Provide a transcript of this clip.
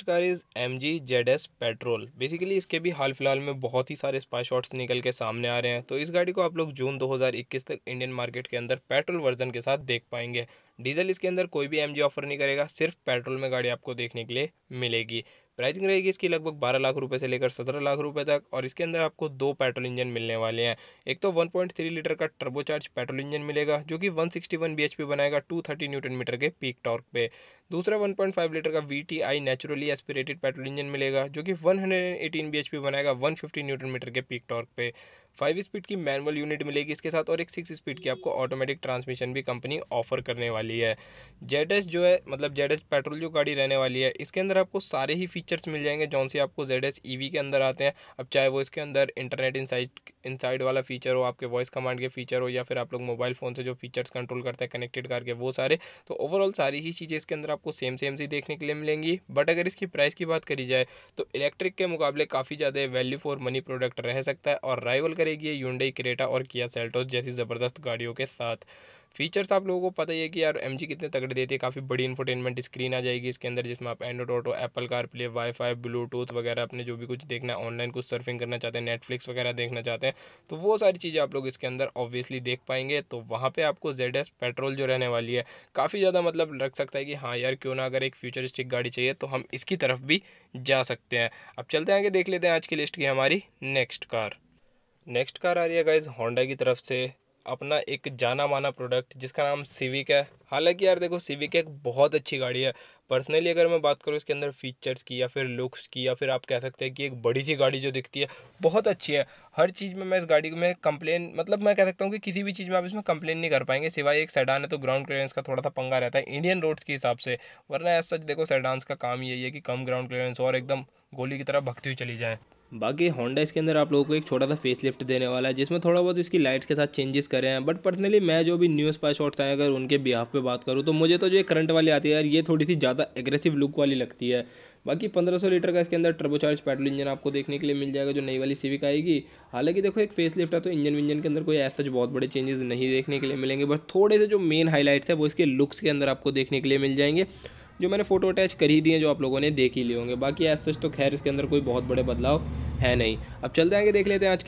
next car is M G Z S petrol basically इसके भी हाल फिलहाल में बहुत ही सारे स्पाई शॉट्स निकल के सामने आ रहे हैं तो इस गाड़ी को आप लोग जून 2021 तक इंडियन मार्केट के अंदर पेट्रोल वर्जन के साथ देख पाएंगे डीजल इसके अंदर कोई भी एम ऑफर नहीं करेगा सिर्फ पेट्रोल में गाड़ी आपको देखने के लिए मिलेगी प्राइसिंग रहेगी इसकी लगभग 12 लाख रुपए से लेकर 17 लाख रुपए तक और इसके अंदर आपको दो पेट्रोल इंजन मिलने वाले हैं एक तो 1.3 लीटर का टर्बोचार्ज पेट्रोल इंजन मिलेगा जो कि 161 bhp बनाएगा 230 न्यूटन मीटर के पीक टॉर्क पे दूसरा 1.5 लीटर का V T I naturally aspirated petrol engine मिलेगा जो कि 118 bhp बनाएगा 150 न्यूटन मीटर के पीक टॉर्क पे फाइव स्पीड की मैनुअल यूनिट मिलेगी इसके साथ और एक सिक्स स्पीड की आपको ऑटोमेटिक ट्रांसमिशन भी कंपनी ऑफर करने वाली वाली है जेड एस जो है मतलब जेड एस पेट्रोल जो गाड़ी रहने वाली है इसके अंदर आपको सारे ही फीचर्स मिल जाएंगे जौन से आपको जेड एस ई वी के अंदर आते हैं अब चाहे वो इसके अंदर इंटरनेट इंसाइट इनसाइड वाला फीचर हो आपके वॉइस कमांड के फीचर हो या फिर आप लोग मोबाइल फ़ोन से जो फीचर्स कंट्रोल करते हैं कनेक्टेड करके वो सारे तो ओवरऑल सारी ही चीज़ें इसके अंदर आपको सेम सेम सी देखने के लिए मिलेंगी बट अगर इसकी प्राइस की बात करी जाए तो इलेक्ट्रिक के मुकाबले काफ़ी ज़्यादा वैल्यू फॉर मनी प्रोडक्ट रह सकता है और राइवल करेगी ये क्रेटा और किया सेल्टोस जैसी ज़बरदस्त गाड़ियों के साथ फीचर्स आप लोगों को पता ही है कि यार एम कितने तगड़े देती है काफ़ी बड़ी इन्फोटेनमेंट स्क्रीन आ जाएगी इसके अंदर जिसमें आप Android auto Apple CarPlay wifi Bluetooth वगैरह अपने जो भी कुछ देखना है ऑनलाइन कुछ सर्फिंग करना चाहते हैं नेटफ्लिक्स वगैरह देखना चाहते हैं हैं तो वो सारी चीज़ें आप लोग इसके अंदर ऑब्वियसली देख पाएंगे तो वहाँ पर आपको जेड पेट्रोल जो रहने वाली है काफ़ी ज़्यादा मतलब लग सकता है कि हाँ यार क्यों ना अगर एक फ्यूचरिस्टिक गाड़ी चाहिए तो हम इसकी तरफ भी जा सकते हैं अब चलते हैं आगे देख लेते हैं आज की लिस्ट की हमारी नेक्स्ट कार नेक्स्ट कार आ रही है गाइज होंडा की तरफ से अपना एक जाना माना प्रोडक्ट जिसका नाम सिविक है हालांकि यार देखो सिविक एक बहुत अच्छी गाड़ी है पर्सनली अगर मैं बात करूँ इसके अंदर फीचर्स की या फिर लुक्स की या फिर आप कह सकते हैं कि एक बड़ी सी गाड़ी जो दिखती है बहुत अच्छी है हर चीज़ में मैं इस गाड़ी में कंप्लेन मतलब मैं कह सकता हूँ कि किसी भी चीज़ में आप इसमें कंप्लेन नहीं कर पाएंगे सिवाय एक सेडान है तो ग्राउंड क्लियरेंस का थोड़ा सा पंगा रहता है इंडियन रोड्स के हिसाब से वरना ऐसा देखो सेडान्स का काम यही है कि कम ग्राउंड क्लियरेंस और एकदम गोली की तरह भक्ती हुई चली जाए बाकी होंडा इसके अंदर आप लोगों को एक छोटा सा फेस लिफ्ट देने वाला है जिसमें थोड़ा बहुत इसकी लाइट्स के साथ चेंजेस करे हैं बट पर्सनली मैं जो भी न्यू स्पाई शॉट्स आए अगर उनके बिहाफ पे बात करूँ तो मुझे तो जो करंट वाली आती है यार ये थोड़ी सी ज़्यादा एग्रेसिव लुक वाली लगती है बाकी 1500 लीटर का इसके अंदर ट्रबोचार्ज पेट्रोल इंजन आपको देखने के लिए मिल जाएगा जो नई वाली सिविक आएगी हालांकि देखो एक फेस लिफ्ट है तो इंजन विंजन के अंदर कोई ऐसा जो बहुत बड़े चेंजेस नहीं देखने के लिए मिलेंगे बट थोड़े से जो मेन हाईलाइट्स है वो इसके लुक्स के अंदर आपको देखने के लिए मिल जाएंगे जो मैंने फ़ोटो अटैच कर ही दिए जो आप लोगों ने देख ही लिए होंगे बाकी एज तो खैर इसके अंदर कोई बहुत बड़े बदलाव है नहीं अब चलते आगे देख लेते हैं आज